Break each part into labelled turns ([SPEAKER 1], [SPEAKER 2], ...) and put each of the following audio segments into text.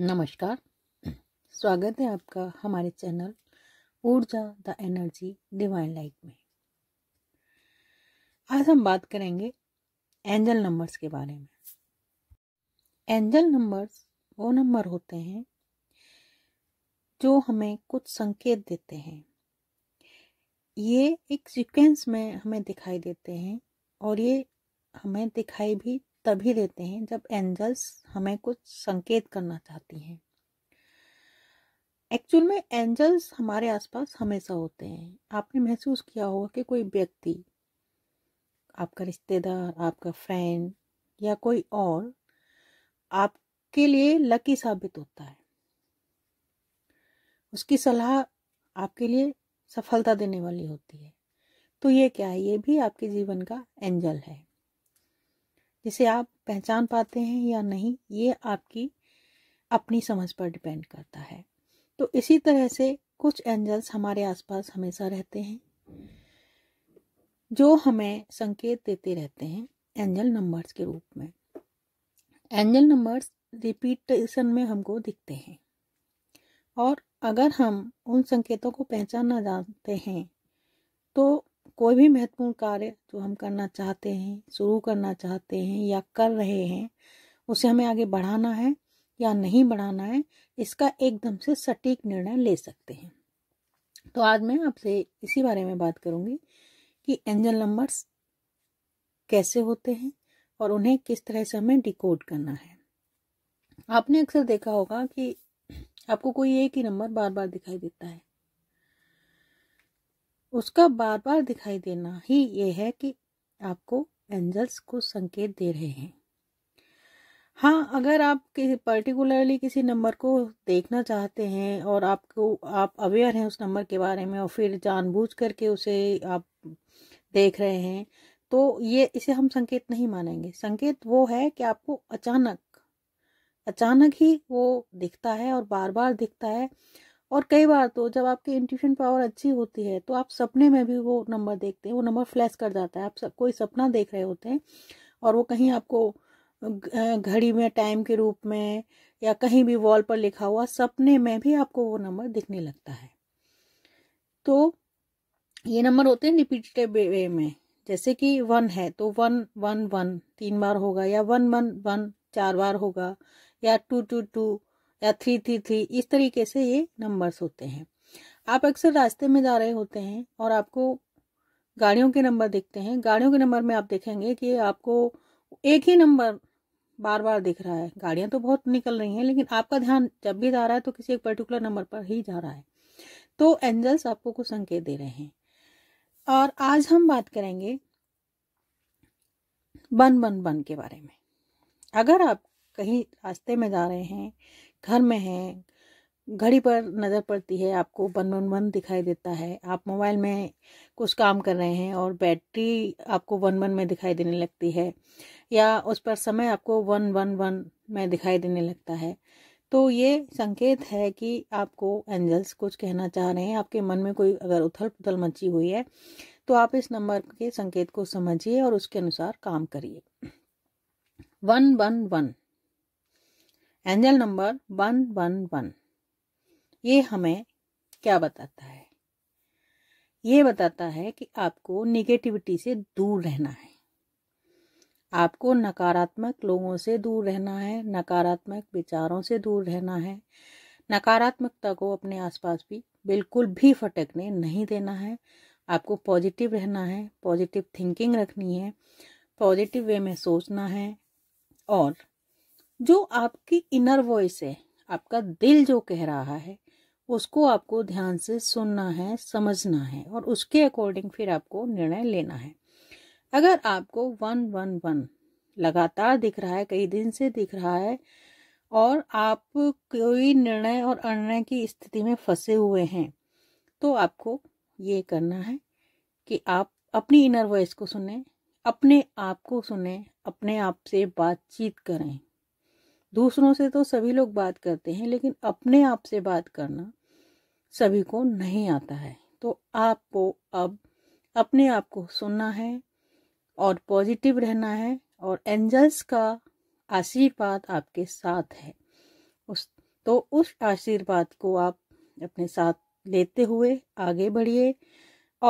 [SPEAKER 1] नमस्कार स्वागत है आपका हमारे चैनल ऊर्जा द एनर्जी डिवाइन लाइट में आज हम बात करेंगे एंजल नंबर्स के बारे में एंजल नंबर्स वो नंबर होते हैं जो हमें कुछ संकेत देते हैं ये एक सीक्वेंस में हमें दिखाई देते हैं और ये हमें दिखाई भी तभी लेते हैं जब एंजल्स हमें कुछ संकेत करना चाहती हैं एक्चुअल में एंजल्स हमारे आसपास हमेशा होते हैं आपने महसूस किया होगा कि कोई व्यक्ति आपका रिश्तेदार आपका फ्रेंड या कोई और आपके लिए लकी साबित होता है उसकी सलाह आपके लिए सफलता देने वाली होती है तो ये क्या है ये भी आपके जीवन का एंजल है जिसे आप पहचान पाते हैं या नहीं ये आपकी अपनी समझ पर डिपेंड करता है तो इसी तरह से कुछ एंजल्स हमारे आसपास हमेशा रहते हैं जो हमें संकेत देते रहते हैं एंजल नंबर्स के रूप में एंजल नंबर्स रिपीटेशन में हमको दिखते हैं और अगर हम उन संकेतों को पहचानना जानते हैं तो कोई भी महत्वपूर्ण कार्य जो हम करना चाहते हैं शुरू करना चाहते हैं या कर रहे हैं उसे हमें आगे बढ़ाना है या नहीं बढ़ाना है इसका एकदम से सटीक निर्णय ले सकते हैं तो आज मैं आपसे इसी बारे में बात करूंगी कि एंजल नंबर्स कैसे होते हैं और उन्हें किस तरह से हमें डिकोड करना है आपने अक्सर देखा होगा कि आपको कोई एक ही नंबर बार बार दिखाई देता है उसका बार बार दिखाई देना ही ये है कि आपको एंजल्स को संकेत दे रहे हैं हाँ अगर आप किसी पर्टिकुलरली किसी नंबर को देखना चाहते हैं और आपको आप अवेयर हैं उस नंबर के बारे में और फिर जानबूझ करके उसे आप देख रहे हैं तो ये इसे हम संकेत नहीं मानेंगे संकेत वो है कि आपको अचानक अचानक ही वो दिखता है और बार बार दिखता है और कई बार तो जब आपकी इंट्यूशन पावर अच्छी होती है तो आप सपने में भी वो नंबर देखते हैं वो नंबर फ्लैश कर जाता है आप सब कोई सपना देख रहे होते हैं और वो कहीं आपको घड़ी में टाइम के रूप में या कहीं भी वॉल पर लिखा हुआ सपने में भी आपको वो नंबर दिखने लगता है तो ये नंबर होते हैं रिपीटेड वे में जैसे कि वन है तो वन वन वन तीन बार होगा या वन वन वन चार बार होगा या टू टू टू या थ्री थ्री थ्री इस तरीके से ये नंबर्स होते हैं आप अक्सर रास्ते में जा रहे होते हैं और आपको गाड़ियों के नंबर देखते हैं गाड़ियों के नंबर में आप देखेंगे कि आपको एक ही नंबर बार बार दिख रहा है गाड़ियां तो बहुत निकल रही हैं लेकिन आपका ध्यान जब भी जा रहा है तो किसी एक पर्टिकुलर नंबर पर ही जा रहा है तो एंजल्स आपको कुछ संकेत दे रहे हैं और आज हम बात करेंगे बन बन बन के बारे में अगर आप कहीं रास्ते में जा रहे हैं घर में हैं घड़ी पर नज़र पड़ती है आपको वन वन वन दिखाई देता है आप मोबाइल में कुछ काम कर रहे हैं और बैटरी आपको वन वन में दिखाई देने लगती है या उस पर समय आपको वन वन वन में दिखाई देने लगता है तो ये संकेत है कि आपको एंजल्स कुछ कहना चाह रहे हैं आपके मन में कोई अगर उथल पुथल मची हुई है तो आप इस नंबर के संकेत को समझिए और उसके अनुसार काम करिए one one one angel number one one one ये हमें क्या बताता है ये बताता है कि आपको निगेटिविटी से दूर रहना है आपको नकारात्मक लोगों से दूर रहना है नकारात्मक विचारों से दूर रहना है नकारात्मकता को अपने आसपास भी बिल्कुल भी फटकने नहीं देना है आपको पॉजिटिव रहना है पॉजिटिव थिंकिंग रखनी है पॉजिटिव वे में सोचना है और जो आपकी इनर वॉइस है आपका दिल जो कह रहा है उसको आपको ध्यान से सुनना है समझना है और उसके अकॉर्डिंग फिर आपको निर्णय लेना है अगर आपको वन वन वन लगातार दिख रहा है कई दिन से दिख रहा है और आप कोई निर्णय और अनिर्णय की स्थिति में फंसे हुए हैं तो आपको ये करना है कि आप अपनी इनर वॉइस को सुने अपने आप को सुने अपने आप से बातचीत करें दूसरों से तो सभी लोग बात करते हैं लेकिन अपने आप से बात करना सभी को नहीं आता है तो आपको अब अपने आप को सुनना है और पॉजिटिव रहना है और एंजल्स का आशीर्वाद आपके साथ है उस तो उस आशीर्वाद को आप अपने साथ लेते हुए आगे बढ़िए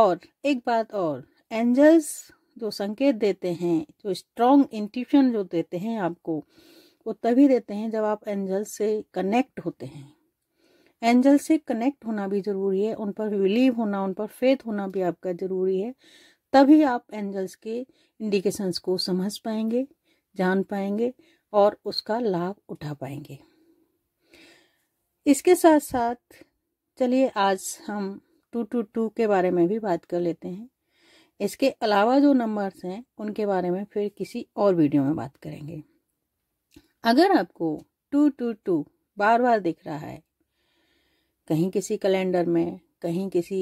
[SPEAKER 1] और एक बात और एंजल्स जो संकेत देते हैं जो स्ट्रॉन्ग इंट्यूशन जो देते हैं आपको वो तभी देते हैं जब आप एंजल से कनेक्ट होते हैं एंजल से कनेक्ट होना भी ज़रूरी है उन पर बिलीव होना उन पर फेथ होना भी आपका ज़रूरी है तभी आप एंजल्स के इंडिकेशंस को समझ पाएंगे जान पाएंगे और उसका लाभ उठा पाएंगे इसके साथ साथ चलिए आज हम टू टू टू के बारे में भी बात कर लेते हैं इसके अलावा जो नंबर्स हैं उनके बारे में फिर किसी और वीडियो में बात करेंगे अगर आपको टू टू टू बार बार दिख रहा है कहीं किसी कैलेंडर में कहीं किसी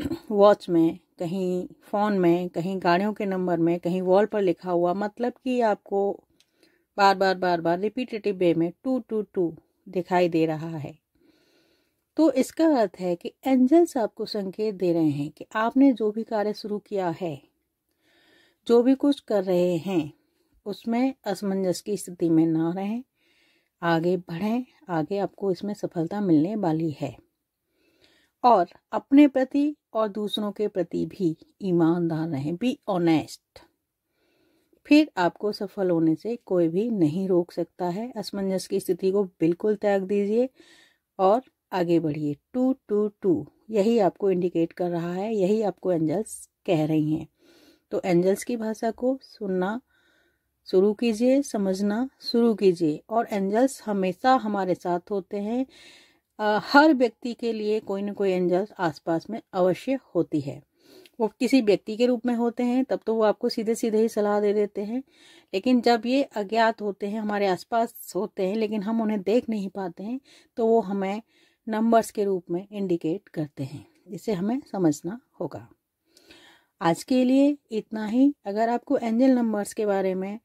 [SPEAKER 1] वॉच में कहीं फ़ोन में कहीं गाड़ियों के नंबर में कहीं वॉल पर लिखा हुआ मतलब कि आपको बार बार बार बार रिपीटेटिव वे में टू टू टू दिखाई दे रहा है तो इसका अर्थ है कि एंजल्स आपको संकेत दे रहे हैं कि आपने जो भी कार्य शुरू किया है जो भी कुछ कर रहे हैं उसमें असमंजस की स्थिति में ना रहें आगे बढ़ें आगे आपको इसमें सफलता मिलने वाली है और अपने प्रति और दूसरों के प्रति भी ईमानदार रहें बी ऑनेस्ट फिर आपको सफल होने से कोई भी नहीं रोक सकता है असमंजस की स्थिति को बिल्कुल त्याग दीजिए और आगे बढ़िए टू टू टू यही आपको इंडिकेट कर रहा है यही आपको एंजल्स कह रही हैं तो एंजल्स की भाषा को सुनना शुरू कीजिए समझना शुरू कीजिए और एंजल्स हमेशा हमारे साथ होते हैं हर व्यक्ति के लिए कोई ना कोई एंजल्स आसपास में अवश्य होती है वो किसी व्यक्ति के रूप में होते हैं तब तो वो आपको सीधे सीधे ही सलाह दे देते हैं लेकिन जब ये अज्ञात होते हैं हमारे आसपास होते हैं लेकिन हम उन्हें देख नहीं पाते हैं तो वो हमें नंबर्स के रूप में इंडिकेट करते हैं इसे हमें समझना होगा आज के लिए इतना ही अगर आपको एंजल नंबर्स के बारे में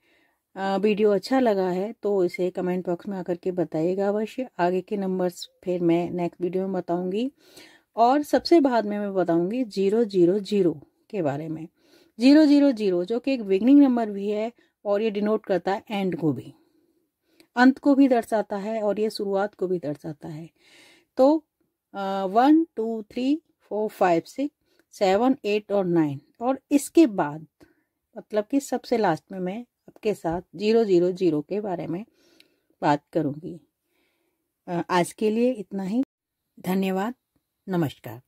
[SPEAKER 1] वीडियो अच्छा लगा है तो इसे कमेंट बॉक्स में आकर के बताइएगा अवश्य आगे के नंबर्स फिर मैं नेक्स्ट वीडियो में बताऊंगी और सबसे बाद में मैं बताऊंगी जीरो जीरो जीरो के बारे में जीरो जीरो जीरो जो कि एक बिगनिंग नंबर भी है और ये डिनोट करता है एंड को भी अंत को भी दर्शाता है और ये शुरुआत को भी दर्शाता है तो one two three four five six seven eight और नाइन और इसके बाद मतलब कि सबसे लास्ट में मैं आपके साथ जीरो जीरो जीरो के बारे में बात करूंगी आज के लिए इतना ही धन्यवाद नमस्कार